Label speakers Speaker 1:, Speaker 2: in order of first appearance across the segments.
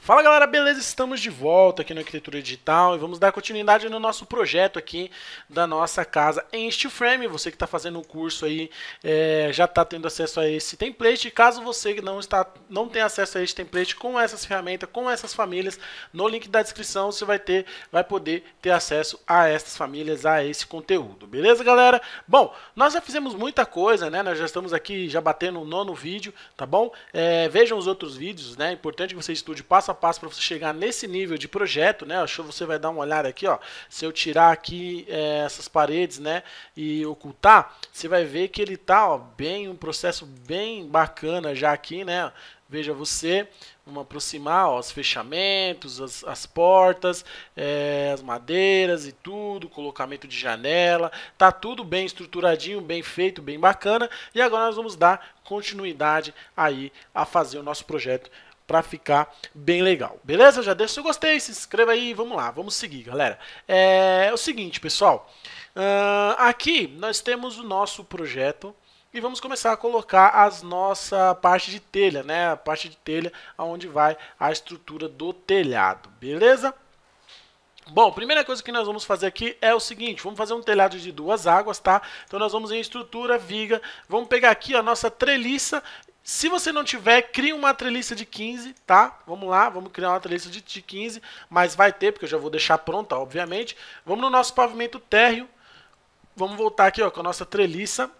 Speaker 1: Fala galera, beleza? Estamos de volta aqui no Arquitetura Digital e vamos dar continuidade no nosso projeto aqui da nossa casa em steel frame. Você que está fazendo o curso aí é, já está tendo acesso a esse template. Caso você que não está, não tenha acesso a esse template com essas ferramentas, com essas famílias, no link da descrição você vai ter, vai poder ter acesso a essas famílias, a esse conteúdo. Beleza, galera? Bom, nós já fizemos muita coisa, né? Nós já estamos aqui já batendo o nono vídeo, tá bom? É, vejam os outros vídeos, né? É importante que você estude passo passo a passo para você chegar nesse nível de projeto, né? Acho que você vai dar uma olhada aqui, ó. Se eu tirar aqui é, essas paredes, né, e ocultar, você vai ver que ele tá, ó, bem um processo bem bacana já aqui, né? Veja você, vamos aproximar ó, os fechamentos, as, as portas, é, as madeiras e tudo, colocamento de janela, tá tudo bem estruturadinho, bem feito, bem bacana. E agora nós vamos dar continuidade aí a fazer o nosso projeto para ficar bem legal. Beleza? Já deixa o gostei, se inscreva aí, vamos lá, vamos seguir, galera. É, é o seguinte, pessoal, uh, aqui nós temos o nosso projeto e vamos começar a colocar as nossa parte de telha, né? A parte de telha aonde vai a estrutura do telhado, beleza? Bom, primeira coisa que nós vamos fazer aqui é o seguinte, vamos fazer um telhado de duas águas, tá? Então nós vamos em estrutura, viga, vamos pegar aqui a nossa treliça se você não tiver, crie uma treliça de 15, tá? Vamos lá, vamos criar uma treliça de, de 15, mas vai ter, porque eu já vou deixar pronta, obviamente. Vamos no nosso pavimento térreo. Vamos voltar aqui ó, com a nossa treliça.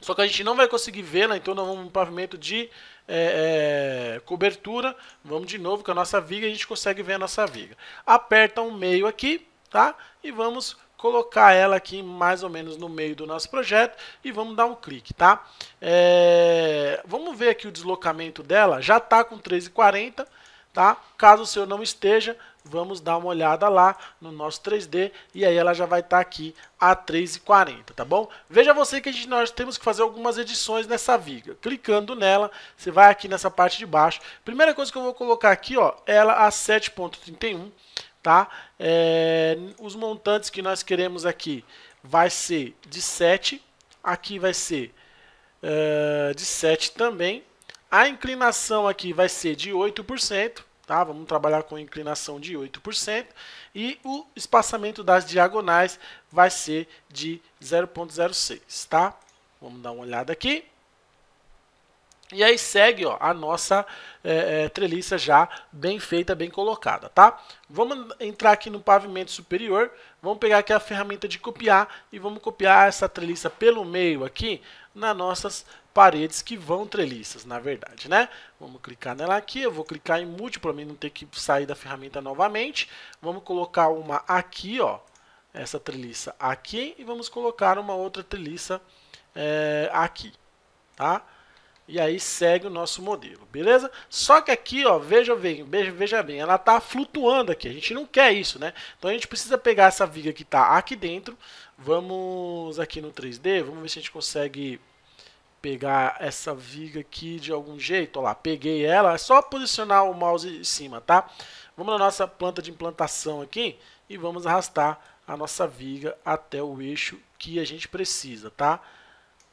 Speaker 1: Só que a gente não vai conseguir vê-la, né? então nós vamos no pavimento de é, é, cobertura. Vamos de novo com a nossa viga, a gente consegue ver a nossa viga. Aperta um meio aqui, tá? E vamos colocar ela aqui mais ou menos no meio do nosso projeto e vamos dar um clique, tá? É, vamos ver aqui o deslocamento dela, já está com 3,40 tá? Caso o seu não esteja, vamos dar uma olhada lá no nosso 3D e aí ela já vai estar tá aqui a 3,40, tá bom? Veja você que a gente, nós temos que fazer algumas edições nessa viga. Clicando nela, você vai aqui nessa parte de baixo. Primeira coisa que eu vou colocar aqui, ó, ela a 7,31, tá? É, os montantes que nós queremos aqui vai ser de 7, aqui vai ser é, de 7 também. A inclinação aqui vai ser de 8%, tá? Vamos trabalhar com inclinação de 8% e o espaçamento das diagonais vai ser de 0.06, tá? Vamos dar uma olhada aqui. E aí segue ó, a nossa é, é, treliça já bem feita, bem colocada, tá? Vamos entrar aqui no pavimento superior, vamos pegar aqui a ferramenta de copiar e vamos copiar essa treliça pelo meio aqui nas nossas paredes que vão treliças, na verdade, né? Vamos clicar nela aqui, eu vou clicar em múltiplo para mim não ter que sair da ferramenta novamente. Vamos colocar uma aqui, ó, essa treliça aqui e vamos colocar uma outra treliça é, aqui, Tá? E aí segue o nosso modelo, beleza? Só que aqui, ó, veja bem, veja bem, ela está flutuando aqui. A gente não quer isso, né? Então a gente precisa pegar essa viga que está aqui dentro. Vamos aqui no 3D, vamos ver se a gente consegue pegar essa viga aqui de algum jeito. Olha lá, peguei ela. É só posicionar o mouse em cima, tá? Vamos na nossa planta de implantação aqui e vamos arrastar a nossa viga até o eixo que a gente precisa, tá?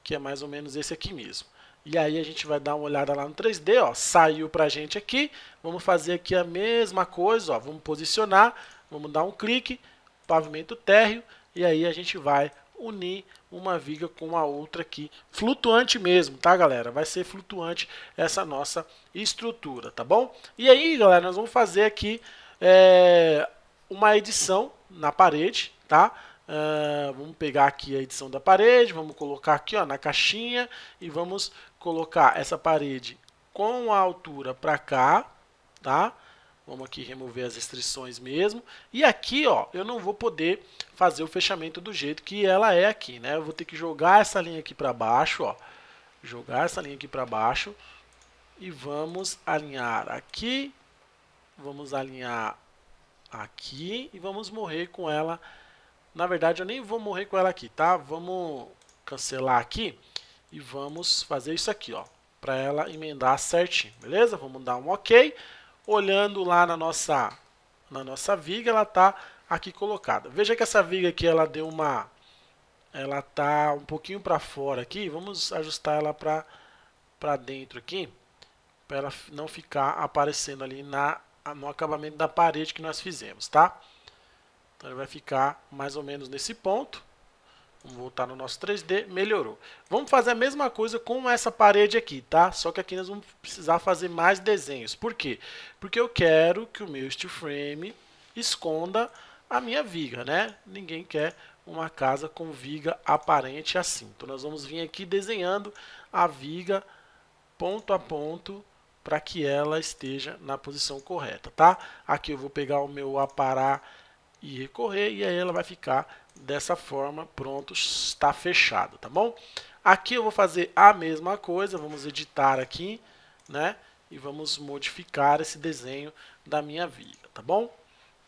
Speaker 1: Que é mais ou menos esse aqui mesmo. E aí a gente vai dar uma olhada lá no 3D, ó, saiu pra gente aqui. Vamos fazer aqui a mesma coisa, ó, vamos posicionar, vamos dar um clique, pavimento térreo, e aí a gente vai unir uma viga com a outra aqui, flutuante mesmo, tá galera? Vai ser flutuante essa nossa estrutura, tá bom? E aí galera, nós vamos fazer aqui é, uma edição na parede, tá? Uh, vamos pegar aqui a edição da parede, vamos colocar aqui ó, na caixinha e vamos colocar essa parede com a altura para cá, tá? Vamos aqui remover as restrições mesmo. E aqui, ó, eu não vou poder fazer o fechamento do jeito que ela é aqui, né? Eu vou ter que jogar essa linha aqui para baixo, ó. Jogar essa linha aqui para baixo. E vamos alinhar aqui. Vamos alinhar aqui. E vamos morrer com ela. Na verdade, eu nem vou morrer com ela aqui, tá? Vamos cancelar aqui e vamos fazer isso aqui, ó, para ela emendar certinho, beleza? Vamos dar um OK. Olhando lá na nossa na nossa viga, ela tá aqui colocada. Veja que essa viga aqui ela deu uma ela tá um pouquinho para fora aqui. Vamos ajustar ela para para dentro aqui, para ela não ficar aparecendo ali na no acabamento da parede que nós fizemos, tá? Então ele vai ficar mais ou menos nesse ponto. Vamos voltar no nosso 3D, melhorou. Vamos fazer a mesma coisa com essa parede aqui, tá? Só que aqui nós vamos precisar fazer mais desenhos. Por quê? Porque eu quero que o meu steel frame esconda a minha viga, né? Ninguém quer uma casa com viga aparente assim. Então nós vamos vir aqui desenhando a viga ponto a ponto para que ela esteja na posição correta, tá? Aqui eu vou pegar o meu aparar e recorrer, e aí ela vai ficar dessa forma, pronto, está fechado, tá bom? Aqui eu vou fazer a mesma coisa, vamos editar aqui, né? E vamos modificar esse desenho da minha viga, tá bom?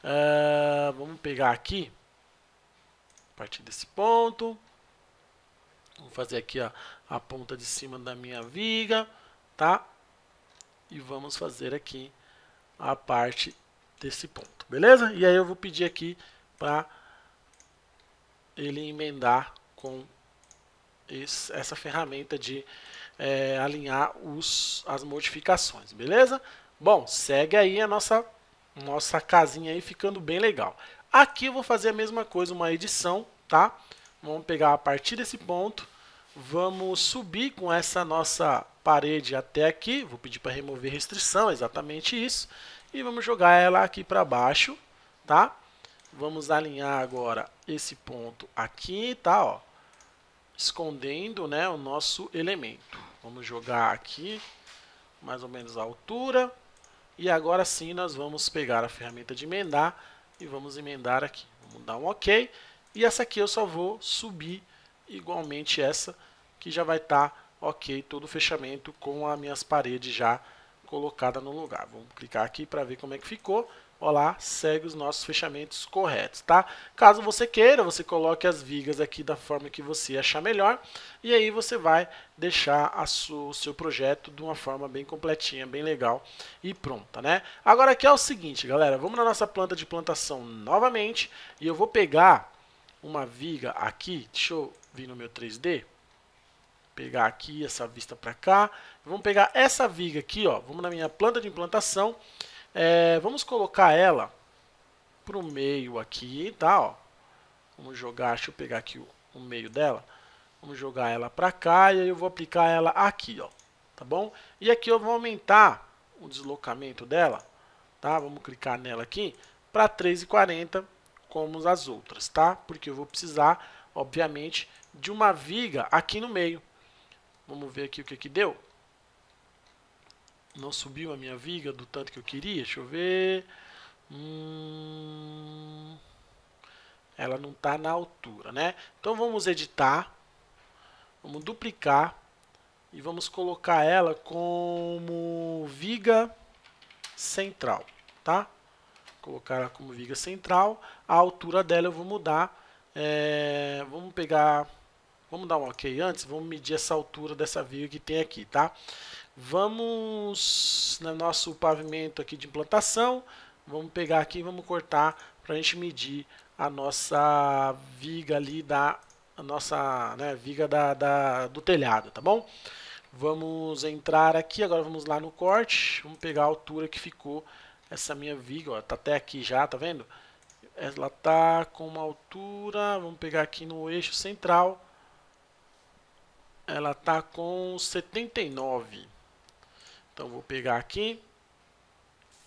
Speaker 1: Uh, vamos pegar aqui, a partir desse ponto, vou fazer aqui a, a ponta de cima da minha viga, tá? E vamos fazer aqui a parte desse ponto, beleza? E aí eu vou pedir aqui para ele emendar com esse, essa ferramenta de é, alinhar os, as modificações, beleza? Bom, segue aí a nossa, nossa casinha aí ficando bem legal. Aqui eu vou fazer a mesma coisa, uma edição, tá? Vamos pegar a partir desse ponto, vamos subir com essa nossa parede até aqui, vou pedir para remover restrição, exatamente isso, e vamos jogar ela aqui para baixo, tá? Vamos alinhar agora esse ponto aqui, tá, ó, escondendo, né, o nosso elemento. Vamos jogar aqui mais ou menos a altura, e agora sim nós vamos pegar a ferramenta de emendar e vamos emendar aqui. Vamos dar um OK, e essa aqui eu só vou subir igualmente essa que já vai estar tá ok, todo o fechamento com as minhas paredes já colocada no lugar. Vamos clicar aqui para ver como é que ficou. Olá, segue os nossos fechamentos corretos, tá? Caso você queira, você coloque as vigas aqui da forma que você achar melhor e aí você vai deixar sua, o seu projeto de uma forma bem completinha, bem legal e pronta, né? Agora aqui é o seguinte, galera, vamos na nossa planta de plantação novamente e eu vou pegar uma viga aqui, deixa eu vir no meu 3D, pegar aqui essa vista para cá. Vamos pegar essa viga aqui, ó. Vamos na minha planta de implantação. É, vamos colocar ela pro meio aqui, tá? Ó. Vamos jogar, deixa eu pegar aqui o, o meio dela. Vamos jogar ela para cá e aí eu vou aplicar ela aqui, ó. Tá bom? E aqui eu vou aumentar o deslocamento dela, tá? Vamos clicar nela aqui para 3,40 como as outras, tá? Porque eu vou precisar, obviamente, de uma viga aqui no meio, Vamos ver aqui o que que deu. Não subiu a minha viga do tanto que eu queria. Deixa eu ver. Hum... Ela não está na altura, né? Então vamos editar. Vamos duplicar. E vamos colocar ela como viga central, tá? Colocar ela como viga central. A altura dela eu vou mudar. É... Vamos pegar Vamos dar um ok antes, vamos medir essa altura dessa viga que tem aqui, tá? Vamos no nosso pavimento aqui de implantação, vamos pegar aqui e vamos cortar para a gente medir a nossa viga ali da nossa né, viga da, da, do telhado, tá bom? Vamos entrar aqui, agora vamos lá no corte, vamos pegar a altura que ficou essa minha viga, ó, tá até aqui já, tá vendo? Ela tá com uma altura, vamos pegar aqui no eixo central, ela tá com 79. Então vou pegar aqui.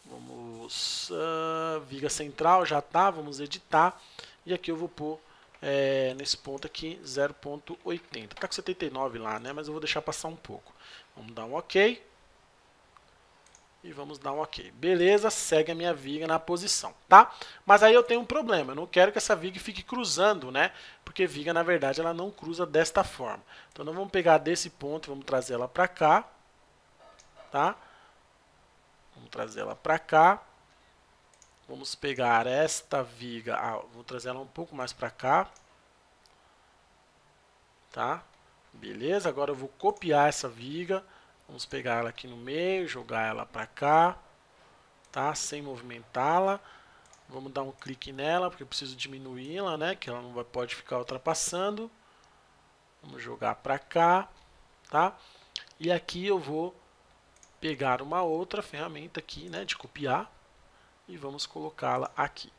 Speaker 1: Vamos, uh, viga central já tá, vamos editar. E aqui eu vou pôr é, nesse ponto aqui 0.80. Tá com 79 lá, né? Mas eu vou deixar passar um pouco. Vamos dar um OK e vamos dar um ok. Beleza, segue a minha viga na posição, tá? Mas aí eu tenho um problema, eu não quero que essa viga fique cruzando, né? Porque viga, na verdade, ela não cruza desta forma. Então, nós vamos pegar desse ponto, e vamos trazer ela para cá, tá? Vamos trazer ela para cá. Vamos pegar esta viga, ah, vou trazer ela um pouco mais para cá, tá? Beleza, agora eu vou copiar essa viga, Vamos pegar ela aqui no meio, jogar ela para cá, tá? Sem movimentá-la. Vamos dar um clique nela, porque eu preciso diminuí-la, né? Que ela não pode ficar ultrapassando. Vamos jogar para cá, tá? E aqui eu vou pegar uma outra ferramenta aqui, né? De copiar. E vamos colocá-la aqui.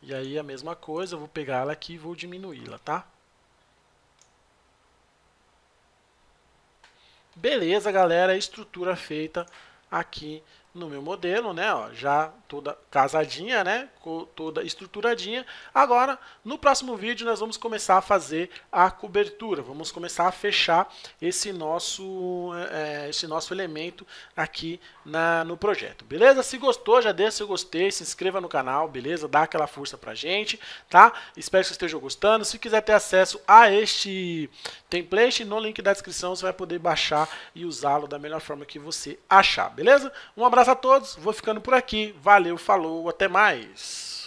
Speaker 1: E aí a mesma coisa, eu vou pegar ela aqui e vou diminuí-la, tá? Beleza, galera, estrutura feita aqui no meu modelo, né? Ó, já toda casadinha, né? Toda estruturadinha. Agora, no próximo vídeo, nós vamos começar a fazer a cobertura. Vamos começar a fechar esse nosso, é, é, esse nosso elemento aqui na, no projeto. Beleza? Se gostou, já deixa seu gostei, se inscreva no canal, beleza? Dá aquela força pra gente, tá? Espero que vocês estejam gostando. Se quiser ter acesso a este template, no link da descrição você vai poder baixar e usá-lo da melhor forma que você achar, beleza? Um abraço abraço a todos, vou ficando por aqui. Valeu, falou, até mais.